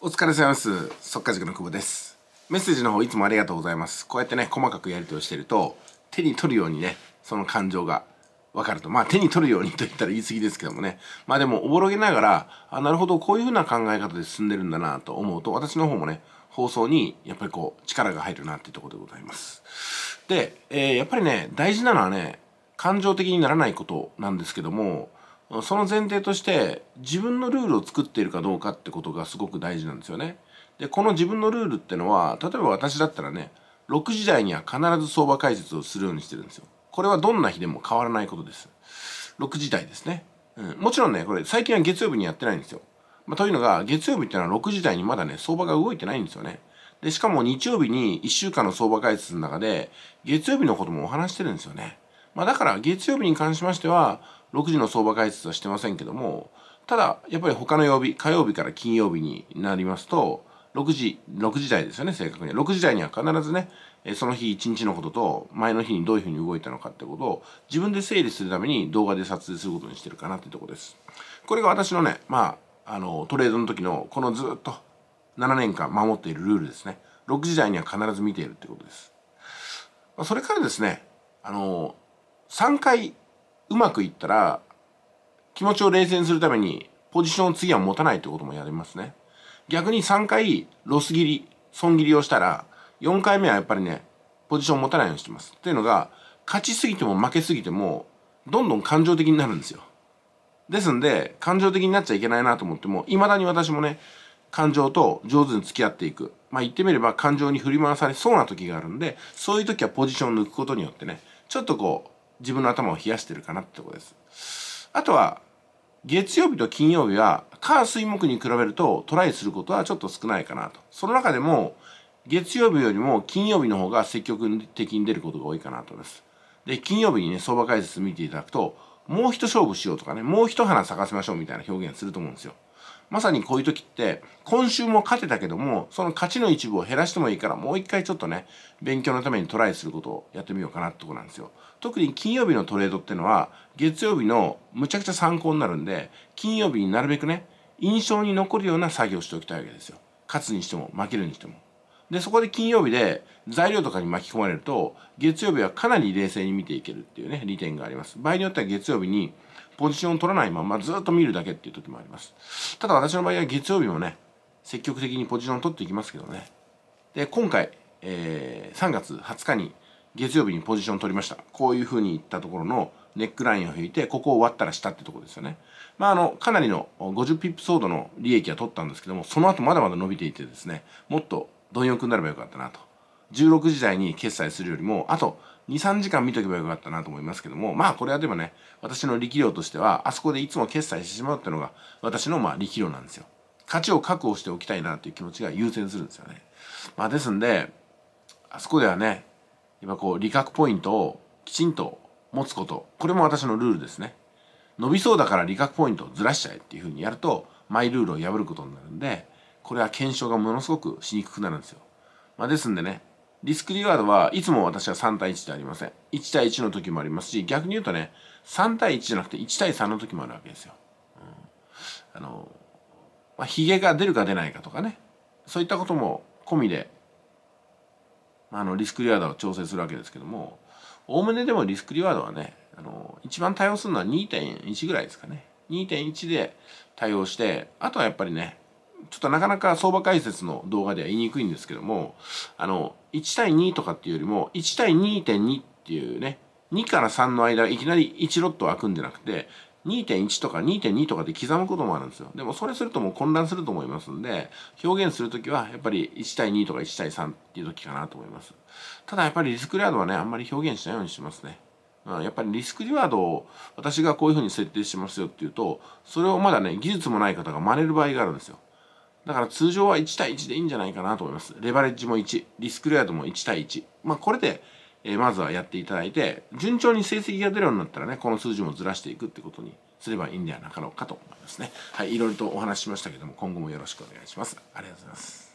お疲れ様です。速稼塾の久保です。メッセージの方いつもありがとうございます。こうやってね、細かくやり取りしてると、手に取るようにね、その感情がわかると。まあ手に取るようにと言ったら言い過ぎですけどもね。まあでもおぼろげながら、あ、なるほど、こういうふうな考え方で進んでるんだなと思うと、私の方もね、放送にやっぱりこう力が入るなっていうところでございます。で、えー、やっぱりね、大事なのはね、感情的にならないことなんですけども、その前提として自分のルールを作っているかどうかってことがすごく大事なんですよね。でこの自分のルールってのは例えば私だったらね6時台には必ず相場解説をするようにしてるんですよ。これはどんな日でも変わらないことです。6時台ですね。うん、もちろんねこれ最近は月曜日にやってないんですよ。まあ、というのが月曜日ってのは6時台にまだね相場が動いてないんですよね。でしかも日曜日に1週間の相場解説の中で月曜日のこともお話してるんですよね。まあ、だから月曜日に関しましては6時の相場解説はしてませんけども、ただ、やっぱり他の曜日、火曜日から金曜日になりますと、6時、6時台ですよね、正確に。6時台には必ずね、その日1日のことと、前の日にどういうふうに動いたのかってことを、自分で整理するために動画で撮影することにしてるかなってとこです。これが私のね、まあ、あの、トレードの時の、このずっと7年間守っているルールですね。6時台には必ず見ているってことです。まそれからですね、あの、3回うまくいったら、気持ちを冷静にするために、ポジションを次は持たないってこともやりますね。逆に3回、ロス切り、損切りをしたら、4回目はやっぱりね、ポジションを持たないようにしてます。っていうのが、勝ちすぎても負けすぎても、どんどん感情的になるんですよ。ですんで、感情的になっちゃいけないなと思っても、未だに私もね、感情と上手に付き合っていく。まあ言ってみれば感情に振り回されそうな時があるんで、そういう時はポジションを抜くことによってね、ちょっとこう、自分の頭を冷やしてるかなってとこです。あとは、月曜日と金曜日は、火水木に比べるとトライすることはちょっと少ないかなと。その中でも、月曜日よりも金曜日の方が積極的に出ることが多いかなと思います。で、金曜日にね、相場解説見ていただくと、もう一勝負しようとかね、もう一花咲かせましょうみたいな表現すると思うんですよ。まさにこういう時って今週も勝てたけどもその勝ちの一部を減らしてもいいからもう一回ちょっとね勉強のためにトライすることをやってみようかなってとこなんですよ。特に金曜日のトレードってのは月曜日のむちゃくちゃ参考になるんで金曜日になるべくね印象に残るような作業をしておきたいわけですよ。勝つにしても負けるにしても。でそこで金曜日で材料とかに巻き込まれると月曜日はかなり冷静に見ていけるっていうね利点があります。場合によっては月曜日にポジションを取らないままずっと見るだけっていう時もあります。ただ私の場合は月曜日もね、積極的にポジションを取っていきますけどね。で、今回、えー、3月20日に月曜日にポジションを取りました。こういう風に言ったところのネックラインを引いて、ここを割ったら下ってとこですよね。まあ、あの、かなりの50ピップソードの利益は取ったんですけども、その後まだまだ伸びていてですね、もっと貪欲になればよかったなと。16時台に決済するよりも、あと2、3時間見とけばよかったなと思いますけども、まあこれはでもね、私の力量としては、あそこでいつも決済してしまうっていうのが、私のまあ力量なんですよ。価値を確保しておきたいなっていう気持ちが優先するんですよね。まあですんで、あそこではね、やっぱこう、利確ポイントをきちんと持つこと、これも私のルールですね。伸びそうだから利確ポイントをずらしちゃえっていうふうにやると、マイルールを破ることになるんで、これは検証がものすごくしにくくなるんですよ。まあですんでね、リスクリワードはいつも私は3対1でありません。1対1の時もありますし、逆に言うとね、3対1じゃなくて1対3の時もあるわけですよ。うん、あの、まあ、髭が出るか出ないかとかね、そういったことも込みで、あの、リスクリワードを調整するわけですけども、おおむねでもリスクリワードはね、あの、一番対応するのは2.1ぐらいですかね。2.1で対応して、あとはやっぱりね、ちょっとなかなか相場解説の動画では言いにくいんですけども、あの、1対2とかっていうよりも1対2.2っていうね2から3の間いきなり1ロットは組んでなくて2.1とか2.2とかで刻むこともあるんですよ。でもそれするともう混乱すると思いますんで、表現するときはやっぱり1対2とか1対3っていうときかなと思います。ただやっぱりリスクリワードはね、あんまり表現しないようにしますね。うん、やっぱりリスクリワードを私がこういうふうに設定しますよっていうと、それをまだね、技術もない方が真似る場合があるんですよ。だから通常は1対1でいいんじゃないかなと思います。レバレッジも1、リスクレアドも1対1。まあ、これで、えまずはやっていただいて、順調に成績が出るようになったらね、この数字もずらしていくってことにすればいいんではなかろうかと思いますね。はい、いろいろとお話ししましたけども、今後もよろしくお願いします。ありがとうございます。